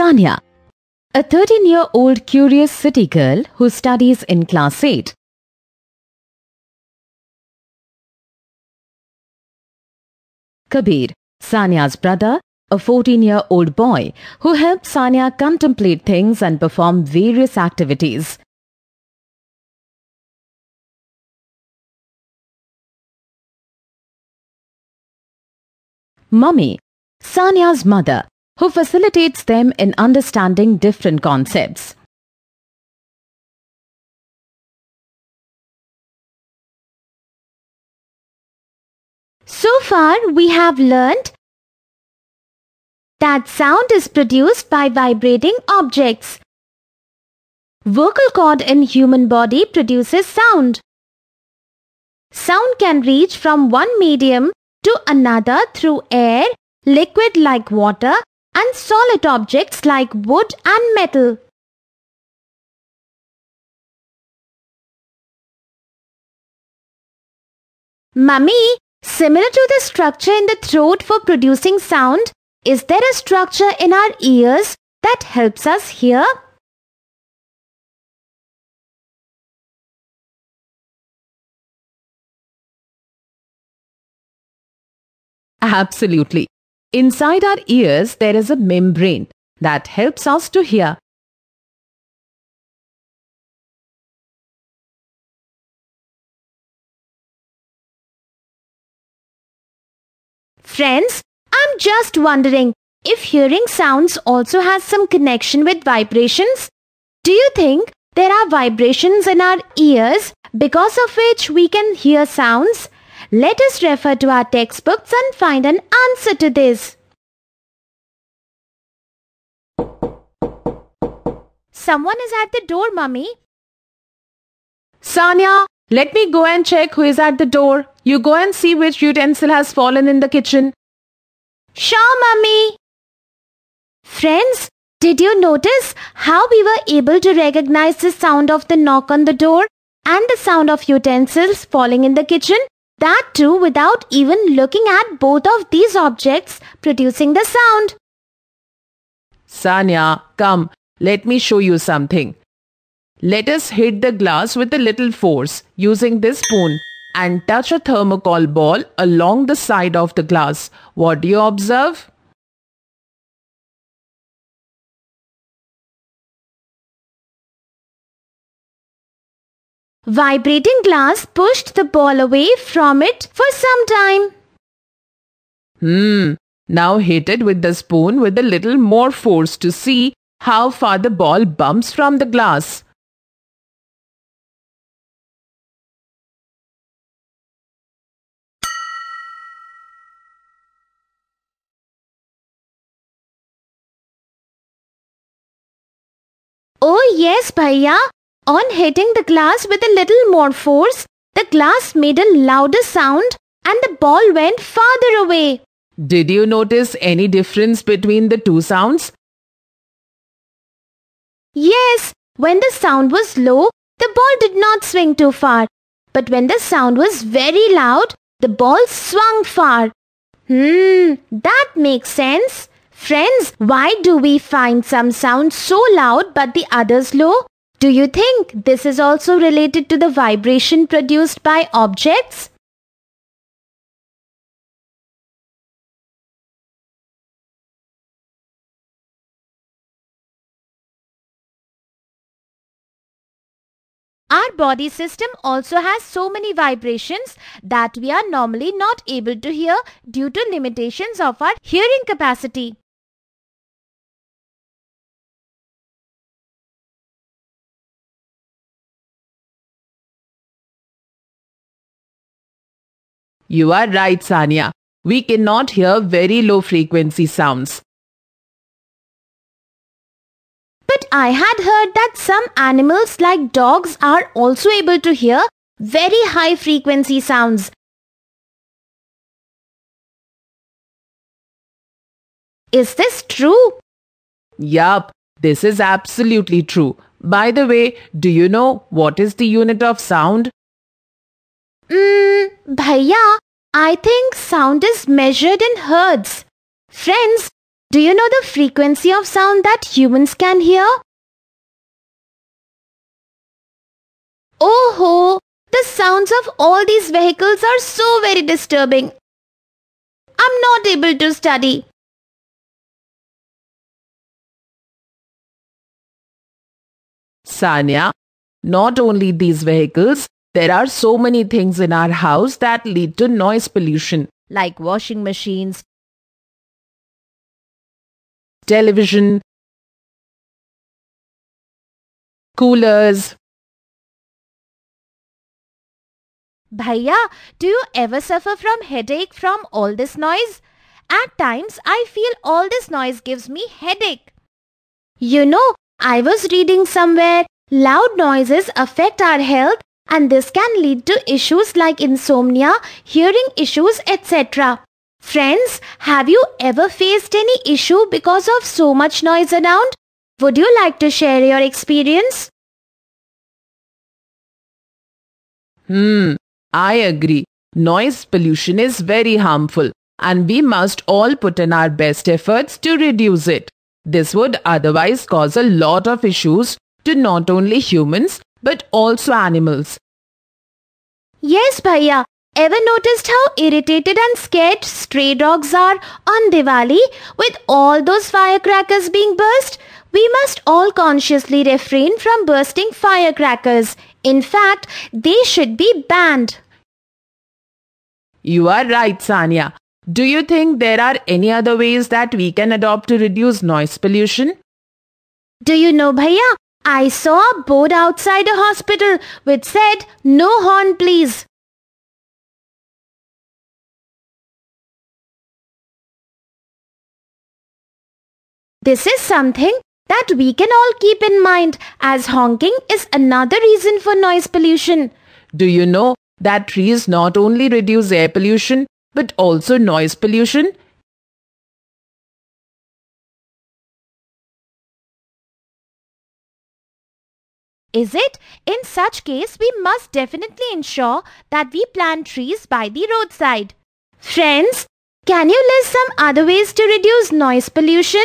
Sanya, a 13 year old curious city girl who studies in class 8. Kabir, Sanya's brother, a 14 year old boy who helps Sanya contemplate things and perform various activities. Mummy, Sanya's mother, who facilitates them in understanding different concepts. So far, we have learned that sound is produced by vibrating objects. Vocal cord in human body produces sound. Sound can reach from one medium to another through air, liquid like water and solid objects like wood and metal. Mummy, similar to the structure in the throat for producing sound, is there a structure in our ears that helps us hear? Absolutely. Inside our ears, there is a membrane that helps us to hear. Friends, I'm just wondering if hearing sounds also has some connection with vibrations. Do you think there are vibrations in our ears because of which we can hear sounds? Let us refer to our textbooks and find an answer to this. Someone is at the door, mummy. Sanya, let me go and check who is at the door. You go and see which utensil has fallen in the kitchen. Sure, mummy. Friends, did you notice how we were able to recognize the sound of the knock on the door and the sound of utensils falling in the kitchen? That too without even looking at both of these objects producing the sound. Sanya, come, let me show you something. Let us hit the glass with a little force using this spoon and touch a thermocol ball along the side of the glass. What do you observe? Vibrating glass pushed the ball away from it for some time. Hmm. Now hit it with the spoon with a little more force to see how far the ball bumps from the glass. Oh yes, Bhaiya, on hitting the glass with a little more force, the glass made a louder sound and the ball went farther away. Did you notice any difference between the two sounds? Yes, when the sound was low, the ball did not swing too far. But when the sound was very loud, the ball swung far. Hmm, that makes sense. Friends, why do we find some sounds so loud but the others low? Do you think this is also related to the vibration produced by objects? Our body system also has so many vibrations that we are normally not able to hear due to limitations of our hearing capacity. You are right, Sanya. We cannot hear very low frequency sounds. But I had heard that some animals like dogs are also able to hear very high frequency sounds. Is this true? Yup, this is absolutely true. By the way, do you know what is the unit of sound? Mm, bhaiya, I think sound is measured in hertz. Friends, do you know the frequency of sound that humans can hear? Oh ho! The sounds of all these vehicles are so very disturbing. I'm not able to study. Sanya, not only these vehicles, there are so many things in our house that lead to noise pollution, like washing machines, television, coolers. Bhaiya, do you ever suffer from headache from all this noise? At times, I feel all this noise gives me headache. You know, I was reading somewhere, loud noises affect our health and this can lead to issues like insomnia, hearing issues etc. Friends, have you ever faced any issue because of so much noise around? Would you like to share your experience? Hmm, I agree. Noise pollution is very harmful and we must all put in our best efforts to reduce it. This would otherwise cause a lot of issues to not only humans but also animals. Yes, Bhaiya. Ever noticed how irritated and scared stray dogs are on Diwali with all those firecrackers being burst? We must all consciously refrain from bursting firecrackers. In fact, they should be banned. You are right, Sanya. Do you think there are any other ways that we can adopt to reduce noise pollution? Do you know, Bhaiya? I saw a board outside a hospital which said, no horn please. This is something that we can all keep in mind as honking is another reason for noise pollution. Do you know that trees not only reduce air pollution but also noise pollution Is it? In such case, we must definitely ensure that we plant trees by the roadside. Friends, can you list some other ways to reduce noise pollution?